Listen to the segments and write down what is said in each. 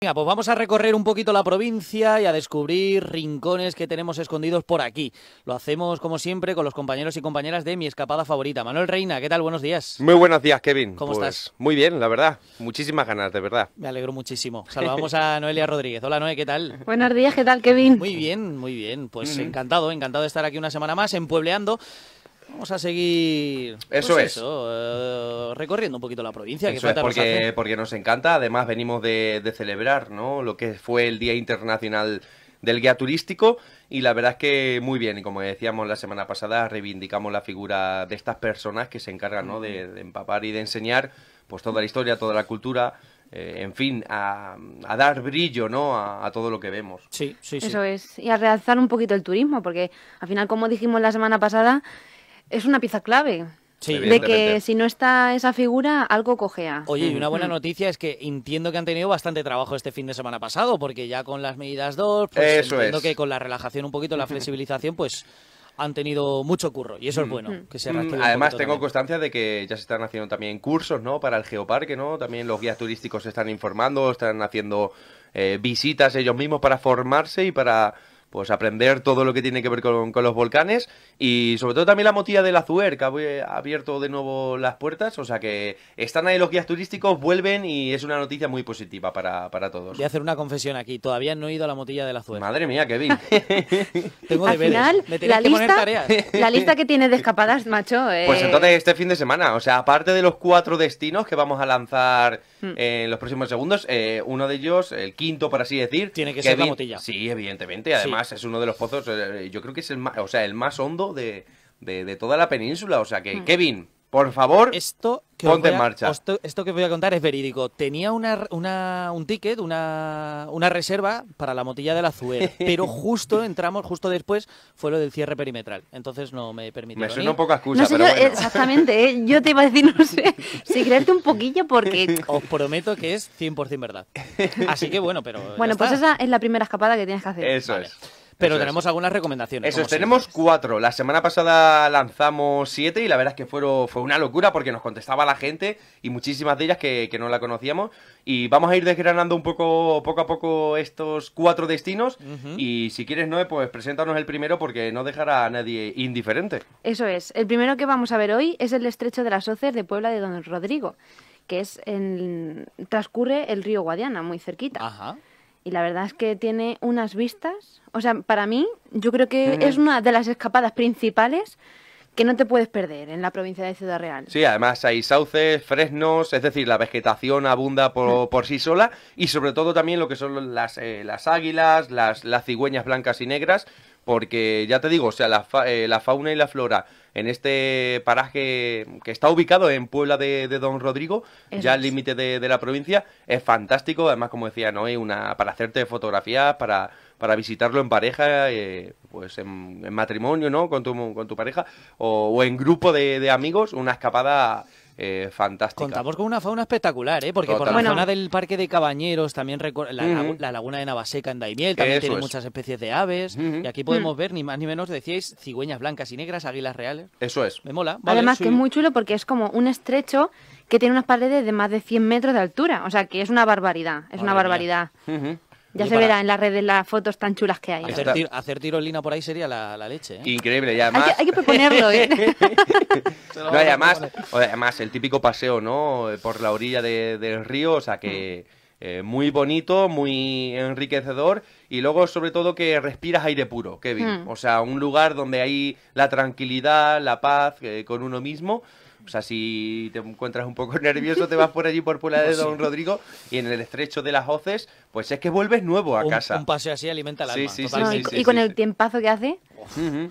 Venga, pues vamos a recorrer un poquito la provincia y a descubrir rincones que tenemos escondidos por aquí. Lo hacemos, como siempre, con los compañeros y compañeras de mi escapada favorita. Manuel Reina, ¿qué tal? Buenos días. Muy buenos días, Kevin. ¿Cómo pues estás? Muy bien, la verdad. Muchísimas ganas, de verdad. Me alegro muchísimo. Saludamos a Noelia Rodríguez. Hola, Noé, ¿qué tal? Buenos días, ¿qué tal, Kevin? Muy bien, muy bien. Pues encantado, encantado de estar aquí una semana más en Puebleando. Vamos a seguir. Pues eso es. Eh, recorriendo un poquito la provincia. que es porque, nos porque nos encanta. Además, venimos de, celebrar ¿no? lo que fue el Día Internacional del Guía Turístico. Y la verdad es que muy bien. Y como decíamos la semana pasada, reivindicamos la figura de estas personas que se encargan ¿no? de, empapar y de enseñar pues toda la historia, toda la cultura. Eh, en fin, a, dar brillo ¿no? A, todo lo que vemos. Sí, sí, sí. Eso es. Y a realzar un poquito el turismo, porque al final, como dijimos la semana pasada, es una pieza clave. de que si no está esa figura, algo cojea. Oye, y una buena noticia es que entiendo que han tenido bastante trabajo este fin de semana pasado, porque ya con las medidas 2, pues entiendo que con la relajación un poquito, la flexibilización, pues han tenido mucho curro y eso es bueno. Que mm, Además, tengo constancia de que ya se están haciendo también cursos ¿no? para el geoparque, ¿no? También los guías turísticos se están informando, están haciendo eh, visitas ellos mismos para formarse y para pues aprender todo lo que tiene que ver con, los volcanes y sobre todo también la motilla del Azuer, que ha abierto de nuevo las puertas, o sea que están ahí los guías turísticos, vuelven y es una noticia muy positiva para, todos. Voy a hacer una confesión aquí, todavía no he ido a la motilla del Azuer. Madre mía, Kevin. Tengo la, que lista, la lista que tienes de escapadas, macho. Eh, pues entonces este fin de semana, o sea, aparte de los cuatro destinos que vamos a lanzar mm. en los próximos segundos, eh, uno de ellos, el quinto por así decir. Tiene que ser la motilla. Sí, evidentemente, además es uno de los pozos, eh, yo creo que es el más, o sea, el más hondo de, toda la península. O sea que, mm. Kevin, por favor, esto que ponte en marcha. Esto, que voy a contar es verídico. Tenía una, un ticket, una, reserva para la motilla del Azuera, pero justo entramos, justo después, fue lo del cierre perimetral. Entonces no me permitió. Me suena un poco excusa, pero Exactamente, ¿eh? yo te iba a decir, no sé, si creerte un poquillo porque... Os prometo que es 100% verdad. Así que bueno, pero... Bueno, pues esa es la primera escapada que tienes que hacer. Eso es. Pero tenemos algunas recomendaciones. Eso, tenemos cuatro. La semana pasada lanzamos siete y la verdad es que fue una locura porque nos contestaba la gente y muchísimas de ellas que, no la conocíamos. Y vamos a ir desgranando un poco, poco a poco estos cuatro destinos. Y si quieres, Noé, pues preséntanos el primero porque no dejará a nadie indiferente. Eso es. El primero que vamos a ver hoy es el estrecho de las Oces de Puebla de Don Rodrigo que es en, transcurre el río Guadiana, muy cerquita. Ajá y la verdad es que tiene unas vistas. O sea, para mí, yo creo que es una de las escapadas principales que no te puedes perder en la provincia de Ciudad Real. Sí, además hay sauces, fresnos, es decir, la vegetación abunda por, sí sola y sobre todo también lo que son las, eh, águilas, las cigüeñas blancas y negras, porque ya te digo, o sea, eh, la, fauna y la flora en este paraje que está ubicado en Puebla de, Don Rodrigo, ya al límite de, la provincia, es fantástico. Además, como decía Noé, una, para hacerte fotografías, para, para visitarlo en pareja, eh, pues en, matrimonio, ¿no? Con tu, con tu pareja o, en grupo de, de amigos, una escapada eh, fantástica. Contamos con una fauna espectacular, ¿eh? porque por la zona del Parque de Cabañeros, también la, laguna de Navaseca en Daimiel, también tiene muchas especies de aves. Y aquí podemos mm. ver, ni más ni menos, decíais, cigüeñas blancas y negras, águilas reales. Eso es. Me mola. Además, que es muy chulo porque es como un estrecho que tiene unas paredes de más de 100 metros de altura. O sea, que es una barbaridad. Es una barbaridad. Ya se verá en las redes las fotos tan chulas que hay. Hacer, tirolina por ahí sería la, leche. ¿eh? Increíble, ya además. Hay que, proponerlo, ¿eh? además, el típico paseo, ¿no? Por la orilla del río, o sea que. Mm. Eh, muy bonito, muy enriquecedor y luego sobre todo que respiras aire puro, Kevin. Mm. O sea, un lugar donde hay la tranquilidad, la paz eh, con uno mismo o sea, si te encuentras un poco nervioso, te vas por allí por Puebla de pues Don Rodrigo y en el estrecho de las hoces, pues es que vuelves nuevo a casa. Un, paseo así alimenta la alma. Sí, sí, sí, y, y, con el tiempazo que hace.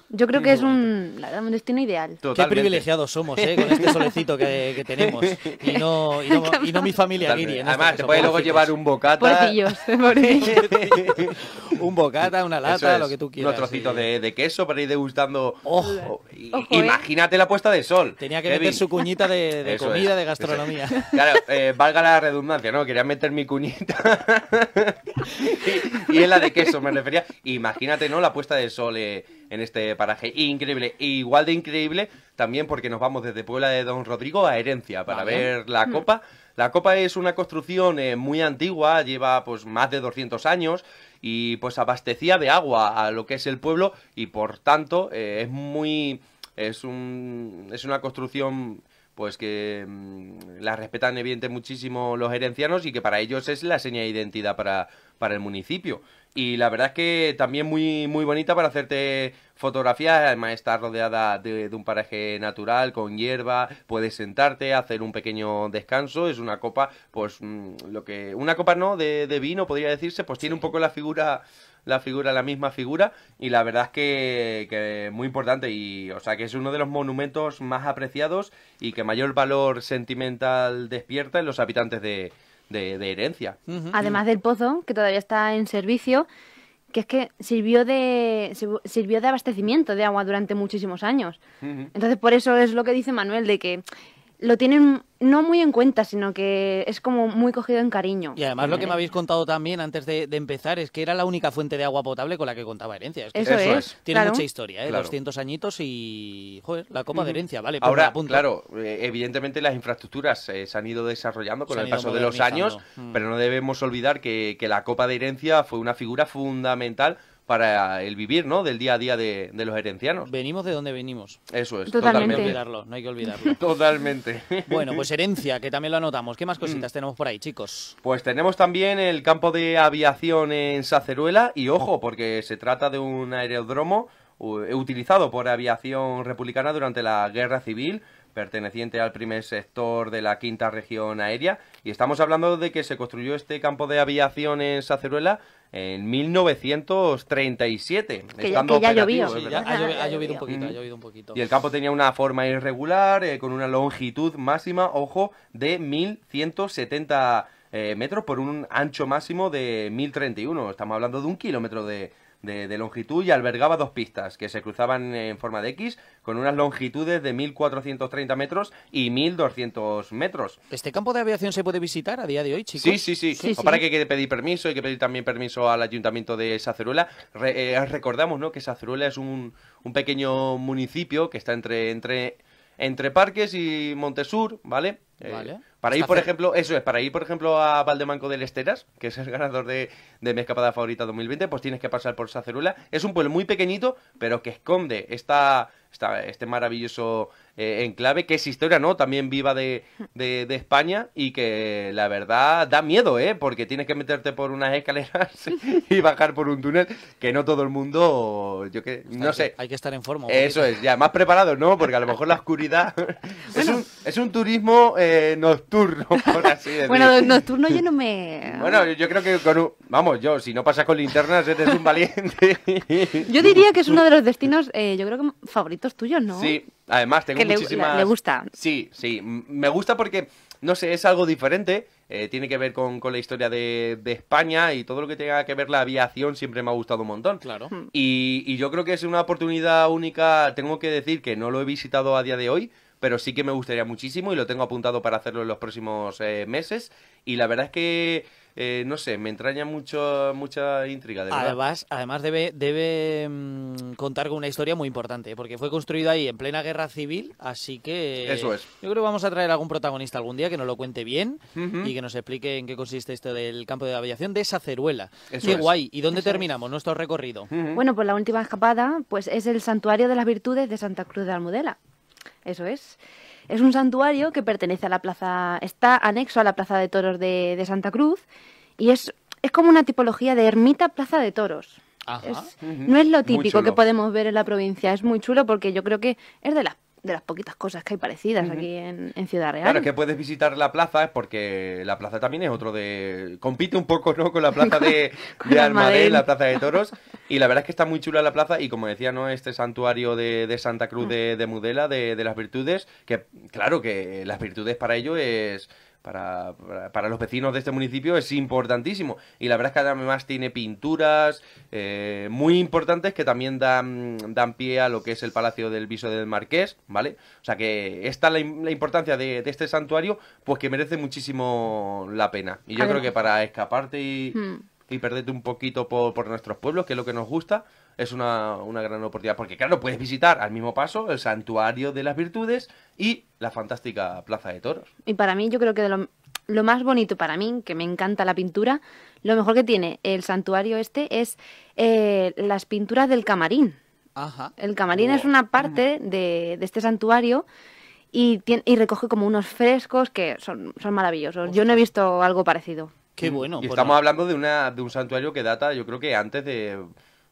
Yo creo que es un, destino ideal. Qué privilegiados somos, ¿eh? Con este solecito que, tenemos. Y no, y no, mi familia, Guiri. Además, este te puedes luego llevar un bocata. un bocata, una lata, lo que tú quieras. Un trocito de, queso para ir degustando. Ojo, oh, ¿eh? imagínate la puesta de sol. Tenía que meter su cuñita de, comida, de gastronomía. Claro, eh, valga la redundancia, ¿no? Quería meter mi cuñita. y, y es la de queso, me refería. Imagínate, ¿no? La puesta de sol. Eh, en este paraje increíble. igual de increíble también porque nos vamos desde Puebla de Don Rodrigo a Herencia para ver la mm. copa. La copa es una construcción eh, muy antigua, lleva pues más de 200 años y pues abastecía de agua a lo que es el pueblo y por tanto eh, es muy es, un, es una construcción pues que mm, la las respetan evidentemente muchísimo los herencianos y que para ellos es la seña de identidad para, el municipio. Y la verdad es que también muy, muy bonita para hacerte fotografías, además está rodeada de, un paraje natural con hierba, puedes sentarte, hacer un pequeño descanso, es una copa, pues mm, lo que, una copa no, de, vino podría decirse, pues tiene un poco la figura la figura, la misma figura, y la verdad es que, muy importante, y o sea que es uno de los monumentos más apreciados y que mayor valor sentimental despierta en los habitantes de, de, herencia. Además del pozo, que todavía está en servicio, que es que sirvió de sirvió de abastecimiento de agua durante muchísimos años. Entonces, por eso es lo que dice Manuel de que lo tienen no muy en cuenta, sino que es como muy cogido en cariño. Y además lo que me habéis contado también antes de, empezar es que era la única fuente de agua potable con la que contaba herencia. eso, es. Tiene mucha historia, ¿eh? 200 añitos y, la copa de herencia, ¿vale? Ahora, claro, eh, evidentemente las infraestructuras eh, se han ido desarrollando con el paso de los años, pero no debemos olvidar que la copa de herencia fue una figura fundamental para el vivir, ¿no? Del día a día de, los herencianos. Venimos de donde venimos. Eso es, totalmente. no hay que olvidarlo. totalmente. Bueno, pues herencia, que también lo anotamos. ¿Qué más cositas mm. tenemos por ahí, chicos? Pues tenemos también el campo de aviación en Saceruela y ojo, porque se trata de un aeródromo utilizado por aviación republicana durante la guerra civil perteneciente al primer sector de la quinta región aérea. Y estamos hablando de que se construyó este campo de aviación en Saceruela en 1937. Que ya, llovió. ha, llovido, un poquito, Y el campo tenía una forma irregular, eh, con una longitud máxima, ojo, de 1170 eh, metros por un ancho máximo de 1031. Estamos hablando de un kilómetro de, de, longitud y albergaba dos pistas que se cruzaban en forma de X con unas longitudes de 1.430 metros y 1.200 metros. ¿Este campo de aviación se puede visitar a día de hoy, chicos? Sí, sí, sí. sí, para que quede pedir permiso, hay que pedir también permiso al ayuntamiento de Saceruela. Eh, recordamos ¿no? que Saceruela es un, un pequeño municipio que está entre, entre, entre Parques y Montesur, ¿vale? Eh, vale. Para ir, por ejemplo, eso es, para ir, por ejemplo, a Valdemanco del Esteras, que es el ganador de, de mi escapada favorita 2020, pues tienes que pasar por Sacerula. Es un pueblo muy pequeñito, pero que esconde esta este maravilloso eh, enclave, que es historia, ¿no? También viva de, de, España y que la verdad da miedo, ¿eh? Porque tienes que meterte por unas escaleras y bajar por un túnel que no todo el mundo, yo que, no sé. Hay que estar en forma. Eso es, ya, más preparado, ¿no? Porque a lo mejor la oscuridad es, un, es un turismo eh, nocturno, por así decirlo. Bueno, nocturno yo no me... Bueno, yo creo que con un... Vamos, yo, si no pasas con linternas eres un valiente. yo diría que es uno de los destinos, eh, yo creo que favoritos tuyos, ¿no? Sí, además tengo muchísimas... gusta. Sí, sí, me gusta porque, no sé, es algo diferente. Eh, tiene que ver con, la historia de, España y todo lo que tenga que ver la aviación siempre me ha gustado un montón. Claro. Mm. Y, yo creo que es una oportunidad única. Tengo que decir que no lo he visitado a día de hoy, pero sí que me gustaría muchísimo y lo tengo apuntado para hacerlo en los próximos eh, meses. Y la verdad es que eh, no sé, me entraña mucho, mucha intriga. De Además, además debe, mm, contar con una historia muy importante, porque fue construido ahí en plena guerra civil, así que... Eso es. Yo creo que vamos a traer algún protagonista algún día que nos lo cuente bien y que nos explique en qué consiste esto del campo de aviación de esa ceruela. qué guay. ¿Y dónde terminamos nuestro recorrido? Bueno, pues la última escapada pues es el Santuario de las Virtudes de Santa Cruz de Almudela. Eso es. Es un santuario que pertenece a la plaza, está anexo a la plaza de toros de Santa Cruz y es, es como una tipología de ermita plaza de toros. No es lo típico que podemos ver en la provincia, es muy chulo porque yo creo que es de las de las poquitas cosas que hay parecidas aquí en, en, Ciudad Real. Claro, es que puedes visitar la plaza, es porque la plaza también es otro de... Compite un poco, ¿no?, con la plaza de, de Almadén, la plaza de toros. Y la verdad es que está muy chula la plaza y, como decía, ¿no?, este santuario de, de Santa Cruz mm. de, de Mudela, de, de las virtudes, que claro que las virtudes para ello es para, para, los vecinos de este municipio es importantísimo. Y la verdad es que además tiene pinturas eh, muy importantes que también dan, dan pie a lo que es el Palacio del Viso del Marqués, ¿vale? O sea que está la, importancia de, este santuario, pues que merece muchísimo la pena. Y yo creo que para escaparte y... Hmm y perderte un poquito por, nuestros pueblos, que es lo que nos gusta, es una, una, gran oportunidad. Porque, claro, puedes visitar al mismo paso el Santuario de las Virtudes y la fantástica Plaza de Toros. Y para mí, yo creo que lo, más bonito para mí, que me encanta la pintura, lo mejor que tiene el santuario este es eh, las pinturas del camarín. El camarín es una parte de, de este santuario y, y recoge como unos frescos que son, son maravillosos. Yo no he visto algo parecido. Qué bueno. Y estamos hablando de, una, de un santuario que data, yo creo que antes de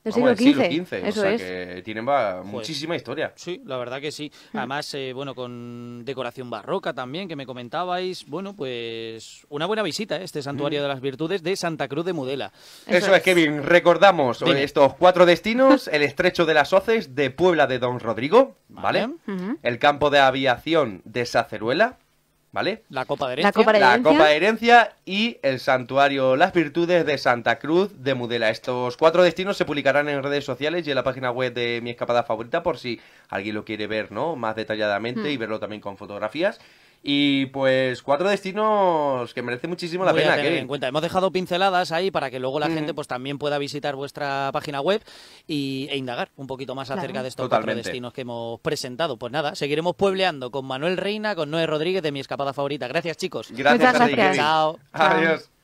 del siglo, XV. o sea que tienen pues muchísima historia. Sí, la verdad que sí. Hmm. Además, eh, bueno, con decoración barroca también, que me comentabais. Bueno, pues una buena visita, eh, este Santuario hmm. de las Virtudes de Santa Cruz de Mudela. Eso, es. Kevin. Recordamos eh, estos cuatro destinos: el Estrecho de las Hoces de Puebla de Don Rodrigo, ¿vale? El campo de aviación de Saceruela la Copa de Herencia. La Copa Herencia, y el Santuario Las Virtudes de Santa Cruz de Mudela. Estos cuatro destinos se publicarán en redes sociales y en la página web de mi escapada favorita por si alguien lo quiere ver, ¿no? Más detalladamente hmm. y verlo también con fotografías. Y pues cuatro destinos que merece muchísimo la pena. tener en cuenta. Hemos dejado pinceladas ahí para que luego la gente pues también pueda visitar vuestra página web e indagar un poquito más acerca de estos cuatro destinos que hemos presentado. Pues nada, seguiremos puebleando con Manuel Reina, con Noé Rodríguez de mi escapada favorita. Gracias chicos. Gracias. a Ti, Chao. Adiós.